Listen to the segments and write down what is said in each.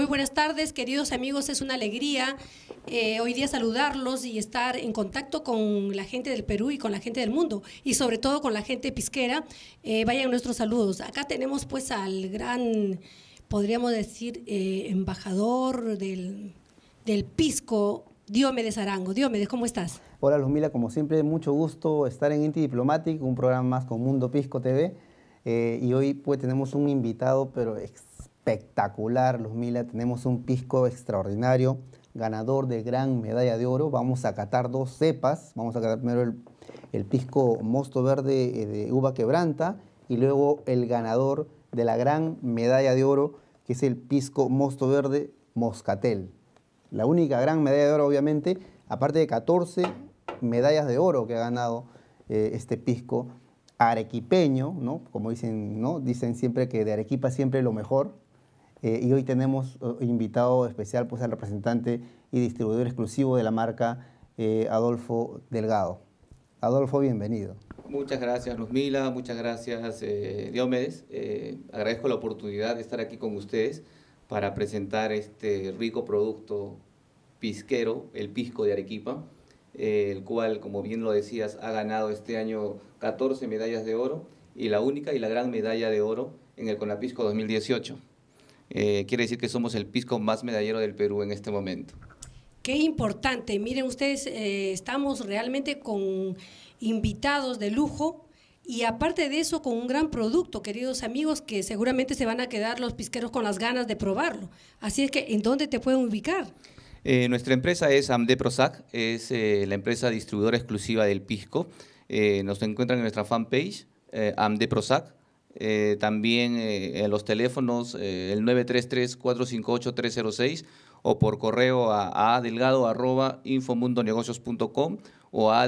Muy buenas tardes, queridos amigos. Es una alegría eh, hoy día saludarlos y estar en contacto con la gente del Perú y con la gente del mundo, y sobre todo con la gente pisquera. Eh, vayan nuestros saludos. Acá tenemos pues al gran, podríamos decir, eh, embajador del, del Pisco, Diomedes Arango. Diomedes, ¿cómo estás? Hola Luzmila, como siempre, mucho gusto estar en Inti Diplomatic, un programa más con Mundo Pisco TV. y hoy pues tenemos un invitado, pero espectacular, los Mila. Tenemos un pisco extraordinario, ganador de gran medalla de oro. Vamos a catar dos cepas. Vamos a catar primero el, pisco mosto verde eh, de uva quebranta y luego el ganador de la gran medalla de oro, que es el pisco mosto verde moscatel. La única gran medalla de oro, obviamente, aparte de 14 medallas de oro que ha ganado eh, este pisco arequipeño, ¿no? Como dicen, ¿no? Dicen siempre que de Arequipa siempre lo mejor. Eh, y hoy tenemos eh, invitado especial pues, al representante y distribuidor exclusivo de la marca, eh, Adolfo Delgado. Adolfo, bienvenido. Muchas gracias, Luzmila, muchas gracias, Diomedes. agradezco la oportunidad de estar aquí con ustedes para presentar este rico producto pisquero, el pisco de Arequipa, el cual, como bien lo decías, ha ganado este año 14 medallas de oro y la única y la gran medalla de oro en el Conapisco 2018. Eh, quiere decir que somos el pisco más medallero del Perú en este momento. Qué importante. Miren ustedes, eh, estamos realmente con invitados de lujo y aparte de eso con un gran producto, queridos amigos, que seguramente se van a quedar los pisqueros con las ganas de probarlo. Así es que, ¿en dónde te pueden ubicar? Eh, nuestra empresa es Amde Prozac, es la empresa distribuidora exclusiva del pisco. nos encuentran en nuestra fanpage, Amde Prozac eh, también eh, en los teléfonos eh, el 933-458-306 o por correo a, adelgado.infomundonegocios.com o a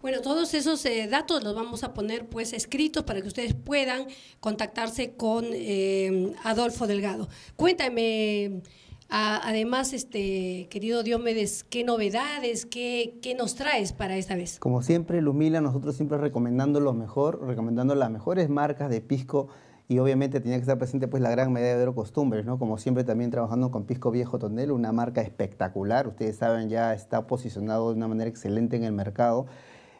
Bueno, todos esos datos los vamos a poner pues escritos para que ustedes puedan contactarse con Adolfo Delgado. Cuéntame, además, este, querido Diomedes, ¿qué novedades, qué, nos traes para esta vez? Como siempre, Lumila, nosotros siempre recomendando lo mejor, recomendando las mejores marcas de pisco y obviamente tenía que estar presente pues la gran medida de Oro Costumbres, ¿no? Como siempre también trabajando con Pisco Viejo Tonel, una marca espectacular, ustedes saben ya está posicionado de una manera excelente en el mercado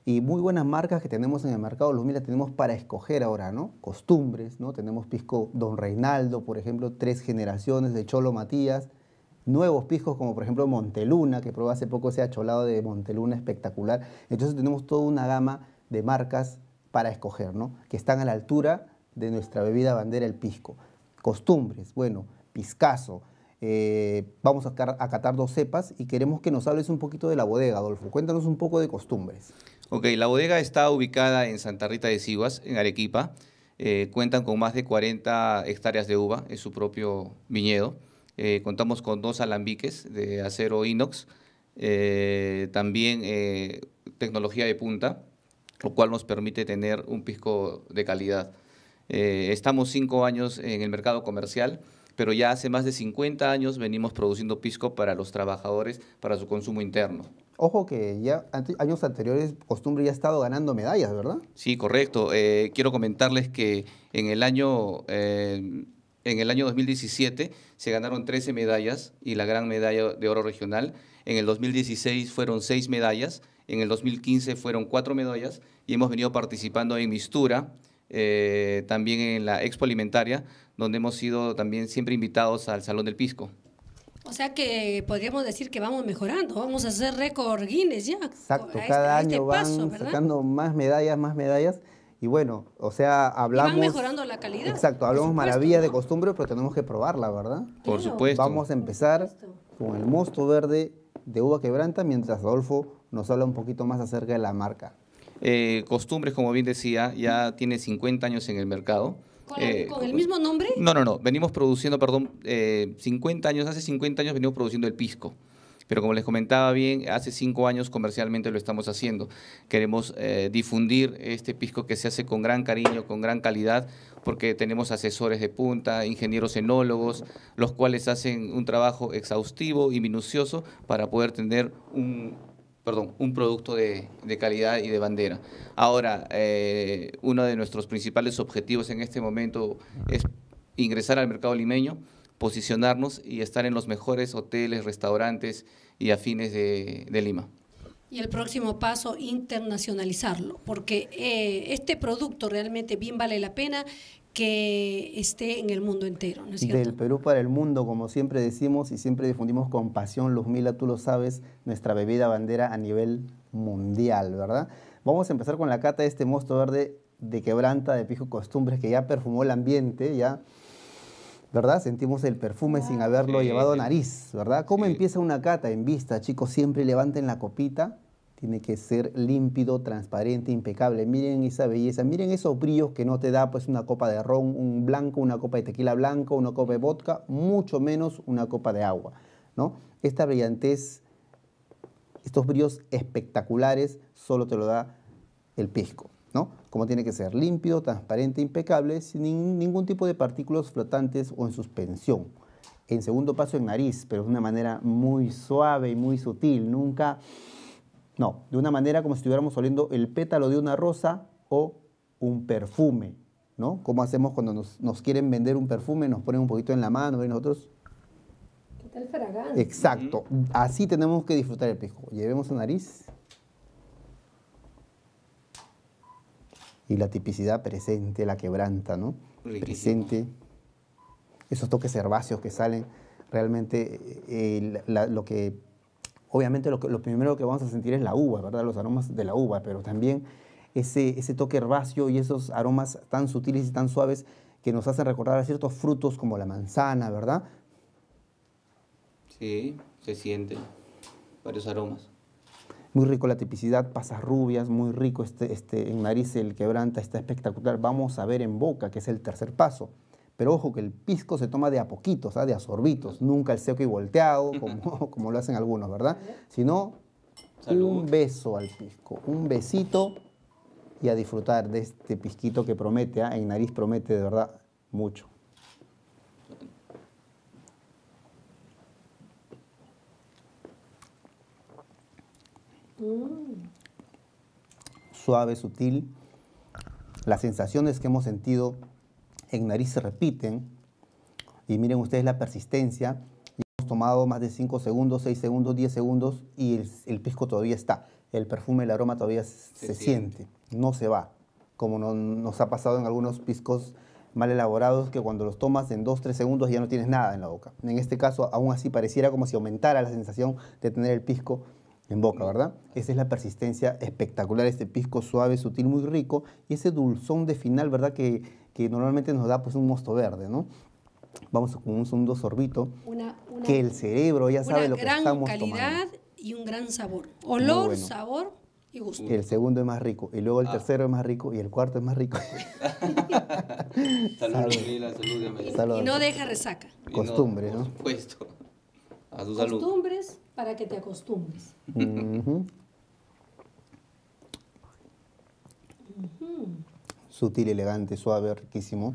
y muy buenas marcas que tenemos en el mercado, Lumila, tenemos para escoger ahora, ¿no? Costumbres, ¿no? Tenemos Pisco Don Reinaldo, por ejemplo, tres generaciones de Cholo Matías, nuevos piscos, como por ejemplo Monteluna, que probé hace poco ese acholado de Monteluna espectacular. Entonces tenemos toda una gama de marcas para escoger, ¿no? que están a la altura de nuestra bebida bandera, el pisco. Costumbres, bueno, piscazo. Eh, vamos a acatar dos cepas y queremos que nos hables un poquito de la bodega, Adolfo. Cuéntanos un poco de costumbres. Ok, la bodega está ubicada en Santa Rita de Siguas, en Arequipa. Eh, cuentan con más de 40 hectáreas de uva, es su propio viñedo. Eh, contamos con dos alambiques de acero inox, eh, también eh, tecnología de punta, lo cual nos permite tener un pisco de calidad. estamos cinco años en el mercado comercial, pero ya hace más de 50 años venimos produciendo pisco para los trabajadores, para su consumo interno. Ojo que ya años anteriores Costumbre ya ha estado ganando medallas, ¿verdad? Sí, correcto. quiero comentarles que en el año en el año 2017 se ganaron 13 medallas y la gran medalla de oro regional. En el 2016 fueron 6 medallas. En el 2015 fueron 4 medallas y hemos venido participando en Mistura, eh, también en la Expo Alimentaria, donde hemos sido también siempre invitados al Salón del Pisco. O sea que podríamos decir que vamos mejorando, vamos a hacer récord Guinness ya. Exacto, cada este, este año vamos van sacando más medallas, más medallas. Y bueno, o sea, hablamos... ¿Van mejorando la calidad? Exacto, hablamos maravillas de costumbres pero tenemos que probarla, ¿verdad? Por supuesto. Vamos a empezar con el mosto verde de uva quebranta, mientras Adolfo nos habla un poquito más acerca de la marca. Eh, costumbres, como bien decía, ya tiene 50 años en el mercado. Eh, ¿Con, el mismo nombre? No, no, no. Venimos produciendo, perdón, 50 eh, años, hace 50 años venimos produciendo el pisco. Pero como les comentaba bien, hace cinco años comercialmente lo estamos haciendo. Queremos eh, difundir este pisco que se hace con gran cariño, con gran calidad, porque tenemos asesores de punta, ingenieros enólogos, los cuales hacen un trabajo exhaustivo y minucioso para poder tener un, perdón, un producto de, calidad y de bandera. Ahora, eh, uno de nuestros principales objetivos en este momento es ingresar al mercado limeño posicionarnos y estar en los mejores hoteles, restaurantes y afines de, de Lima. Y el próximo paso, internacionalizarlo, porque eh, este producto realmente bien vale la pena que esté en el mundo entero. ¿no Del Perú para el mundo, como siempre decimos y siempre difundimos con pasión, Luzmila, tú lo sabes, nuestra bebida bandera a nivel mundial, ¿verdad? Vamos a empezar con la cata de este mosto verde de quebranta de pijo costumbres que ya perfumó el ambiente, ya ¿verdad? Sentimos el perfume sin haberlo llevado a nariz, ¿verdad? ¿Cómo empieza una cata en vista? Chicos, siempre levanten la copita. Tiene que ser límpido, transparente, impecable. Miren esa belleza, miren esos brillos que no te da pues una copa de ron, un blanco, una copa de tequila blanco, una copa de vodka, mucho menos una copa de agua, ¿no? Esta brillantez, estos brillos espectaculares solo te lo da el pisco. ¿no? Como tiene que ser límpido, transparente, impecable, sin ningún tipo de partículas flotantes o en suspensión. En segundo paso, en nariz, pero de una manera muy suave y muy sutil, nunca, no, de una manera como si estuviéramos oliendo el pétalo de una rosa o un perfume, ¿no? Como hacemos cuando nos, quieren vender un perfume, nos ponen un poquito en la mano y nosotros ¿Qué tal fragancia? Exacto. Así tenemos que disfrutar el pisco. Llevemos a nariz y la tipicidad presente, la quebranta, ¿no? Presente. Esos toques herbáceos que salen, realmente eh, lo que, obviamente lo, primero que vamos a sentir es la uva, ¿verdad? Los aromas de la uva, pero también ese, ese toque herbáceo y esos aromas tan sutiles y tan suaves que nos hacen recordar a ciertos frutos como la manzana, ¿verdad? Sí, se sienten varios aromas muy rico la tipicidad, pasas rubias, muy rico este, este, en nariz el quebranta, está espectacular. Vamos a ver en boca, que es el tercer paso. Pero ojo que el pisco se toma de a poquitos, ¿ah? de a sorbitos, nunca el seco y volteado, como, como lo hacen algunos, ¿verdad? Sino un beso al pisco, un besito y a disfrutar de este pisquito que promete, ¿ah? en nariz promete de verdad mucho. Mm. Suave, sutil. Las sensaciones que hemos sentido en nariz se repiten. Y miren ustedes la persistencia. Hemos tomado más de 5 segundos, 6 segundos, 10 segundos y el, pisco todavía está. El perfume, el aroma todavía se, siente. No se va. Como no, nos ha pasado en algunos piscos mal elaborados que cuando los tomas en 2, 3 segundos ya no tienes nada en la boca. En este caso, aún así pareciera como si aumentara la sensación de tener el pisco en boca, ¿verdad? Esa es la persistencia espectacular, este pisco suave, sutil, muy rico y ese dulzón de final, ¿verdad? Que, normalmente nos da pues un mosto verde, ¿no? Vamos con un segundo sorbito, que el cerebro ya sabe lo que estamos tomando. Una gran calidad y un gran sabor. Olor, sabor y gusto. El segundo es más rico, y luego el ah. tercero es más rico, y el cuarto es más rico. salud, Y, no deja resaca. Costumbre, ¿no? Por supuesto. A su Costumbres para que te acostumbres. Sutil, elegante, suave, riquísimo.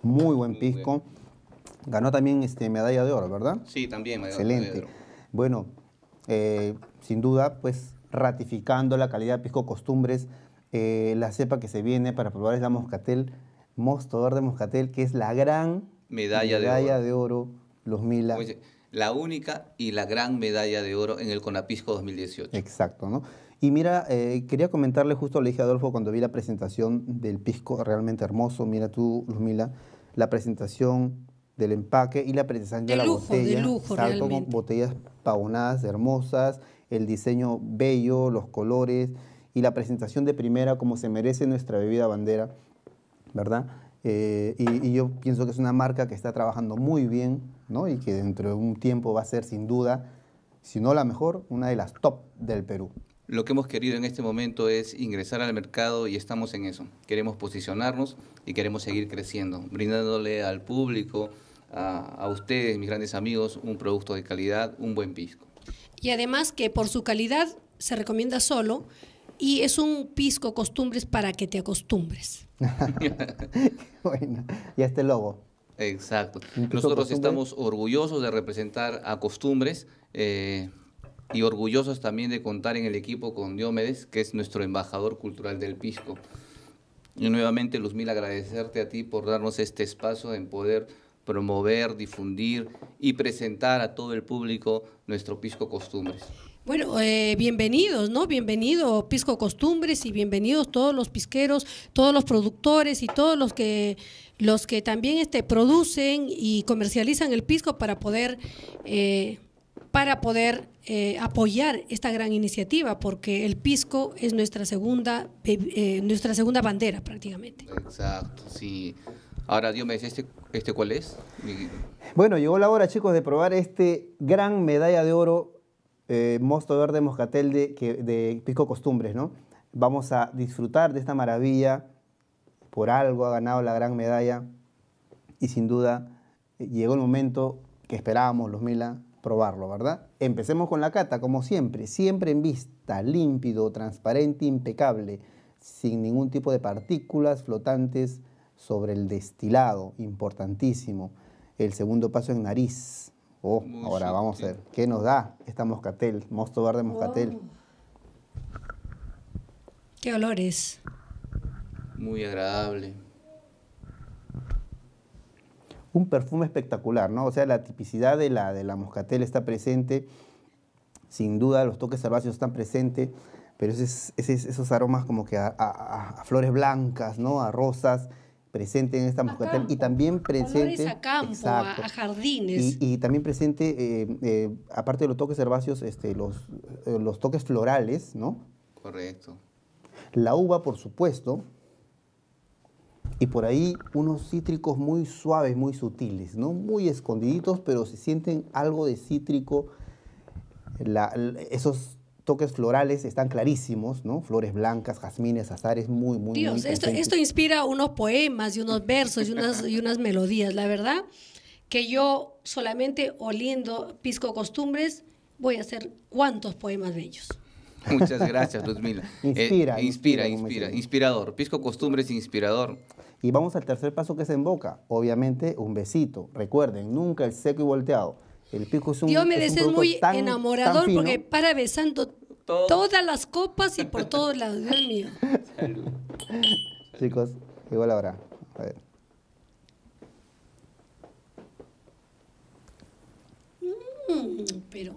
Muy buen pisco. Ganó también este, medalla de oro, ¿verdad? Sí, también medalla, Excelente. de oro. Bueno, eh, sin duda, pues ratificando la calidad de pisco costumbres, eh, la cepa que se viene para probar es la moscatel, mostador de moscatel, que es la gran medalla, de oro, los mil la única y la gran medalla de oro en el Conapisco 2018. Exacto, ¿no? Y mira, eh, quería comentarle, justo le dije a Adolfo cuando vi la presentación del pisco, realmente hermoso, mira tú, Luzmila, la presentación del empaque y la presentación de, la lujo, botella. De lujo, salto con botellas pavonadas hermosas, el diseño bello, los colores y la presentación de primera como se merece nuestra bebida bandera, ¿verdad? Eh, y, yo pienso que es una marca que está trabajando muy bien ¿no? y que dentro de un tiempo va a ser sin duda, si no la mejor, una de las top del Perú. Lo que hemos querido en este momento es ingresar al mercado y estamos en eso. Queremos posicionarnos y queremos seguir creciendo, brindándole al público, a ustedes, mis grandes amigos, un producto de calidad, un buen pisco. Y además que por su calidad se recomienda solo, y es un pisco costumbres para que te acostumbres. bueno, y este logo. Exacto. Nosotros estamos orgullosos de representar a costumbres eh, y orgullosos también de contar en el equipo con Diomedes, que es nuestro embajador cultural del pisco. Y nuevamente, mil agradecerte a ti por darnos este espacio en poder promover, difundir y presentar a todo el público nuestro pisco costumbres. Bueno, eh, bienvenidos, ¿no? Bienvenido Pisco Costumbres y bienvenidos todos los pisqueros, todos los productores y todos los que los que también este, producen y comercializan el pisco para poder eh, para poder eh, apoyar esta gran iniciativa, porque el pisco es nuestra segunda nuestra segunda bandera prácticamente. Exacto, sí. Ahora, Dios me dice, ¿este, ¿este cuál es? Bueno, llegó la hora, chicos, de probar este gran medalla de oro eh, mosto verde moscatel de, que, Pico Costumbres, ¿no? Vamos a disfrutar de esta maravilla, por algo ha ganado la gran medalla y sin duda eh, llegó el momento que esperábamos los Mila probarlo, ¿verdad? Empecemos con la cata, como siempre, siempre en vista, límpido, transparente, impecable, sin ningún tipo de partículas flotantes sobre el destilado, importantísimo. El segundo paso en nariz, Oh, ahora vamos a ver. ¿Qué nos da esta moscatel? Mosto verde moscatel. ¿Qué olores? Muy agradable. Un perfume espectacular, ¿no? O sea, la tipicidad de la, de la moscatel está presente. Sin duda, los toques herbáceos están presentes. Pero esos, aromas como que a, a flores blancas, ¿no? A rosas presente en esta mujer. y también presente a, jardines y, también presente aparte de los toques herbáceos este, los, eh, los toques florales no correcto la uva por supuesto y por ahí unos cítricos muy suaves muy sutiles no muy escondiditos pero se sienten algo de cítrico esos toques florales están clarísimos, ¿no? Flores blancas, jazmines, azares, muy, muy... Dios, esto, inspira unos poemas y unos versos y unas, y unas melodías, la verdad, que yo solamente oliendo Pisco Costumbres voy a hacer cuantos poemas bellos. Muchas gracias, Ludmila. Eh, inspira, inspira, inspira, inspirador. Pisco Costumbres, inspirador. Y vamos al tercer paso que es en boca. Obviamente, un besito. Recuerden, nunca el seco y volteado. El pico es un Dios me es muy enamorador porque para besando Todas las copas y por todos lados, Dios mío. Chicos, igual ahora. A ver. Mm, pero,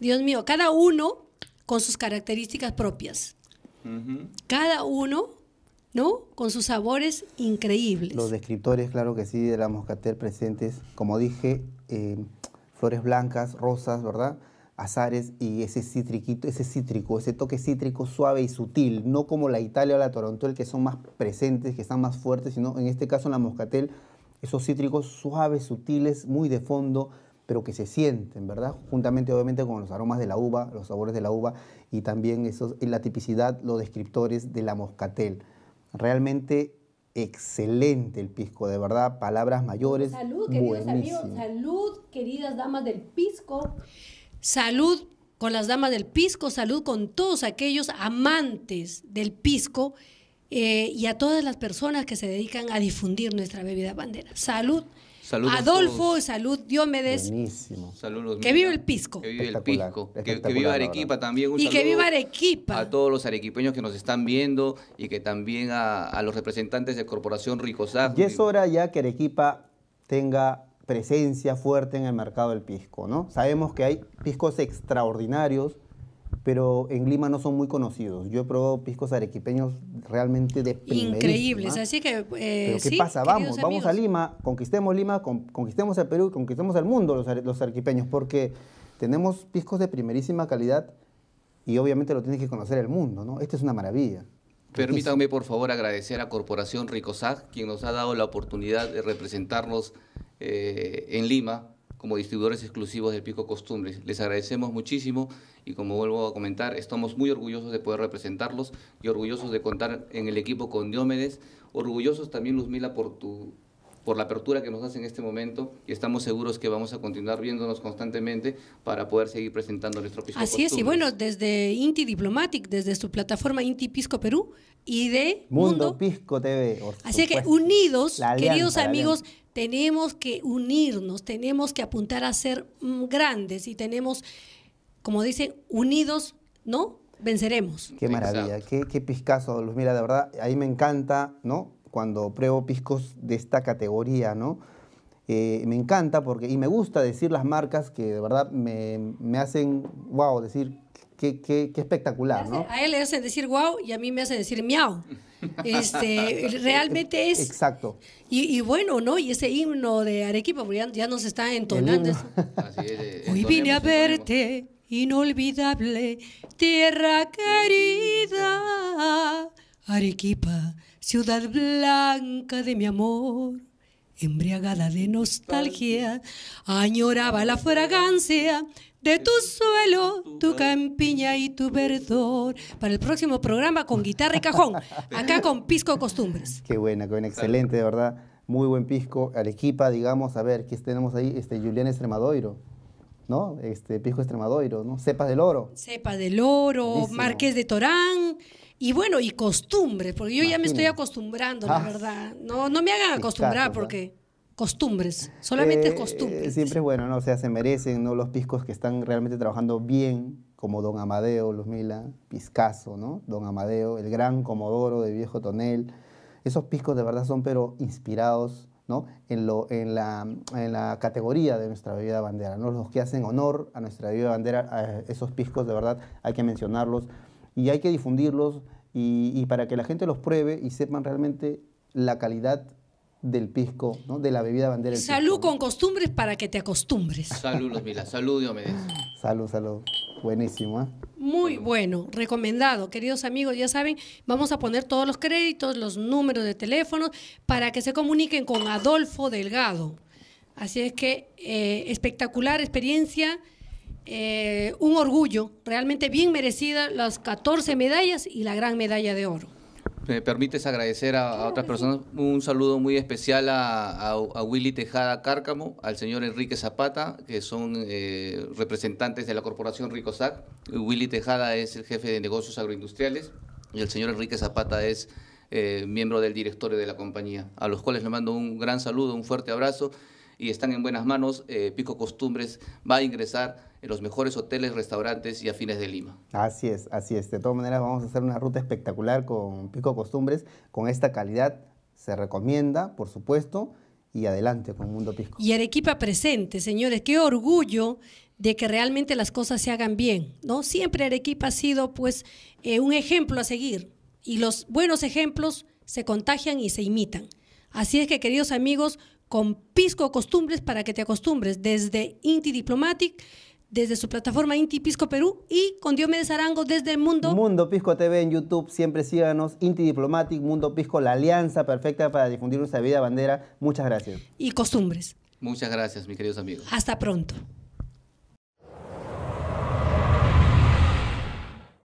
Dios mío, cada uno con sus características propias. Cada uno, ¿no? Con sus sabores increíbles. Los descriptores, claro que sí, de la moscatel presentes, como dije, eh, flores blancas, rosas, ¿verdad? azares y ese ese cítrico, ese toque cítrico suave y sutil, no como la Italia o la Toronto, el que son más presentes, que están más fuertes, sino en este caso en la moscatel, esos cítricos suaves, sutiles, muy de fondo, pero que se sienten, ¿verdad? Juntamente obviamente con los aromas de la uva, los sabores de la uva y también esos, la tipicidad, los descriptores de la moscatel. Realmente excelente el pisco, de verdad, palabras mayores. Salud, queridos amigos, salud, queridas damas del pisco. Salud con las damas del pisco, salud con todos aquellos amantes del pisco eh, y a todas las personas que se dedican a difundir nuestra bebida bandera. Salud. Adolfo, salud Diomedes. Buenísimo. Que viva el pisco. Que viva el pisco. Que, viva Arequipa también. y que viva Arequipa. A todos los arequipeños que nos están viendo y que también a, los representantes de Corporación Ricosar. Y es hora ya que Arequipa tenga presencia fuerte en el mercado del pisco. ¿no? Sabemos que hay piscos extraordinarios, pero en Lima no son muy conocidos. Yo he probado piscos arequipeños realmente de Increíbles, así que... Eh, ¿Pero ¿Qué pasa? Vamos, vamos a Lima, conquistemos Lima, conquistemos el Perú, conquistemos el mundo los, arequipeños, porque tenemos piscos de primerísima calidad y obviamente lo tiene que conocer el mundo, ¿no? Esta es una maravilla. Permítanme, por favor, agradecer a Corporación Ricosag, quien nos ha dado la oportunidad de representarnos eh, en Lima como distribuidores exclusivos del Pico Costumbres. Les agradecemos muchísimo y como vuelvo a comentar, estamos muy orgullosos de poder representarlos y orgullosos de contar en el equipo con Diómedes, orgullosos también Luzmila por tu por la apertura que nos das en este momento y estamos seguros que vamos a continuar viéndonos constantemente para poder seguir presentando nuestro Pisco Así es, y bueno, desde Inti Diplomatic, desde su plataforma Inti Pisco Perú y de Mundo, Pisco TV. Así que unidos, queridos amigos, tenemos que unirnos, tenemos que apuntar a ser mm, grandes y tenemos, como dicen, unidos, ¿no? Venceremos. Qué maravilla, qué, qué piscazo, Luz. Mira, de verdad, ahí me encanta, ¿no? Cuando pruebo piscos de esta categoría, ¿no? Eh, me encanta porque, y me gusta decir las marcas que de verdad me, me hacen, wow, decir, Qué, espectacular, ¿no? A él le hacen decir wow y a mí me hacen decir miau. Este, realmente es. Exacto. Y, bueno, ¿no? Y ese himno de Arequipa, porque ya, nos está entonando. Eh, Hoy vine a verte, inolvidable, tierra querida. Arequipa, ciudad blanca de mi amor embriagada de nostalgia, añoraba la fragancia de tu suelo, tu campiña y tu verdor. Para el próximo programa con guitarra y cajón, acá con Pisco Costumbres. Qué buena, qué buena, excelente, de verdad. Muy buen pisco, Arequipa, digamos, a ver, ¿qué tenemos ahí? Este, Julián Estremadoiro. ¿no? Este, Pisco Extremadoiro, ¿no? Cepas del Oro. Cepas del Oro, Marqués de Torán. Y bueno, y costumbres, porque yo ya me estoy acostumbrando, la ah. verdad. No, no me hagan acostumbrar ¿eh? porque costumbres, solamente eh, costumbres. Siempre es bueno, ¿no? O sea, se merecen, ¿no? Los piscos que están realmente trabajando bien, como Don Amadeo, Luz Mila, Piscaso, ¿no? Don Amadeo, el gran Comodoro de Viejo Tonel. Esos piscos de verdad son, pero inspirados, ¿no? En, lo, en, la, en la categoría de nuestra bebida bandera, ¿no? Los que hacen honor a nuestra bebida bandera, esos piscos de verdad hay que mencionarlos y hay que difundirlos y, y para que la gente los pruebe y sepan realmente la calidad del pisco, ¿no? de la bebida bandera. salud con costumbres para que te acostumbres. Salud, Mila. Salud, Diomedes. Salud, salud. Buenísimo. ¿eh? Muy bueno, recomendado. Queridos amigos, ya saben, vamos a poner todos los créditos, los números de teléfono, para que se comuniquen con Adolfo Delgado. Así es que eh, espectacular experiencia, eh, un orgullo, realmente bien merecida las 14 medallas y la gran medalla de oro me permites agradecer a, otras personas. Un saludo muy especial a, a, Willy Tejada Cárcamo, al señor Enrique Zapata, que son eh, representantes de la corporación RicoSac. Willy Tejada es el jefe de negocios agroindustriales y el señor Enrique Zapata es eh, miembro del directorio de la compañía, a los cuales le mando un gran saludo, un fuerte abrazo y están en buenas manos. Eh, Pico Costumbres va a ingresar los mejores hoteles, restaurantes y afines de Lima. Así es, así es. De todas maneras vamos a hacer una ruta espectacular con Pisco Costumbres, con esta calidad se recomienda, por supuesto, y adelante con Mundo Pisco. Y Arequipa presente, señores, qué orgullo de que realmente las cosas se hagan bien, ¿no? Siempre Arequipa ha sido, pues, eh, un ejemplo a seguir y los buenos ejemplos se contagian y se imitan. Así es que, queridos amigos, con Pisco Costumbres para que te acostumbres, desde Inti Diplomatic desde su plataforma Inti Pisco Perú y con Diomedes Arango desde el Mundo. Mundo Pisco TV en YouTube, siempre síganos, Inti Diplomatic, Mundo Pisco, la alianza perfecta para difundir nuestra vida bandera. Muchas gracias. Y costumbres. Muchas gracias, mis queridos amigos. Hasta pronto.